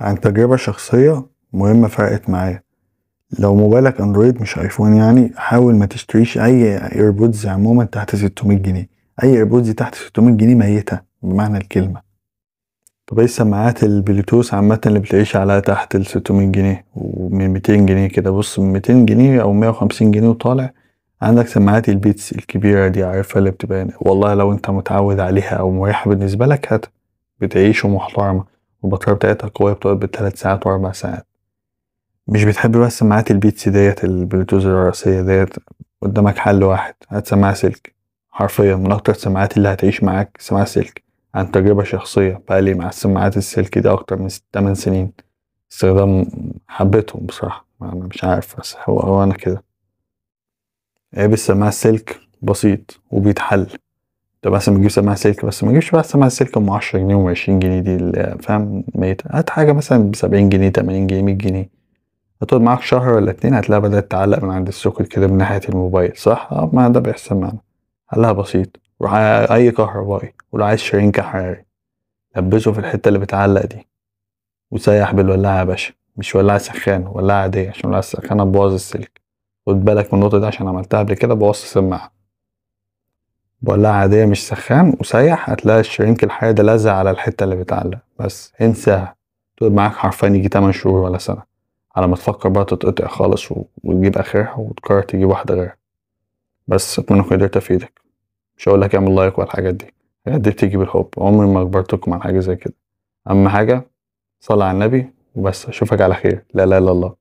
عن تجربة شخصية مهمة فرقت معايا لو موبايلك اندرويد مش ايفون يعني حاول ما تشتريش اي ايربودز عموما تحت 600 جنيه اي ايربودز تحت 600 جنيه ميتة بمعنى الكلمة طب ايه السماعات البلوتوث عامة اللي بتعيش على تحت ال 600 جنيه ومن 200 جنيه كده بص من 200 جنيه او 150 جنيه وطالع عندك سماعات البيتس الكبيرة دي عارفها اللي بتبقى والله لو انت متعود عليها او مريحة بالنسبة لك هات بتعيش ومحترمة والبطارية بتاعتها قوية بتقعد بالتلات ساعات وأربع ساعات مش بتحب بس سماعات البيتس ديت البلوتوث الرئيسية ديت قدامك حل واحد هات سماعة سلك حرفيا من أكتر السماعات اللي هتعيش معاك سماعة سلك عن تجربة شخصية بقالي مع السماعات السلك دي أكتر من تمن سنين استخدام حبيتهم بصراحة أنا مش عارف بس هو, هو أنا كده عيب السماعة السلك بسيط وبيتحل طب مثلا بتجيب سماعه سلك بس ما تجيبش بقى سماعه سلك ام 10 جنيه و 20 جنيه دي فاهم ميته هات حاجه مثلا ب 70 جنيه 80 جنيه 100 جنيه هتقعد معاك شهر ولا اتنين هتلاقيها بدات تعلق من عند السوكت كده من ناحيه الموبايل صح؟ اه ما ده بيحصل معانا حلها بسيط روح اي كهربائي ولو عايز شرينك كحراري لبسه في الحته اللي بتعلق دي وسيح بالولاعه يا باشا مش ولاعه سخان ولاعه عاديه عشان ولاعه سخانه بوظ السلك خد بالك من النقطه دي عشان عملتها قبل كده بوظت السماعه بقلاعة عادية مش سخان وسيح هتلاقي الشرينك ده لازق على الحتة اللي بتعلق بس انساها تقعد معاك حرفيا يجي 8 شهور ولا سنة على ما تفكر بقى تتقطع خالص وتجيب اخرها وتقرر تجيب واحدة غيرها بس اتمنى اكون قدرت افيدك مش هقول لك اعمل لايك ولا الحاجات دي الحاجات دي بتيجي بالحب عمري ما اجبرتكم على حاجة زي كده اهم حاجة صلي على النبي وبس اشوفك على خير لا لا لا الله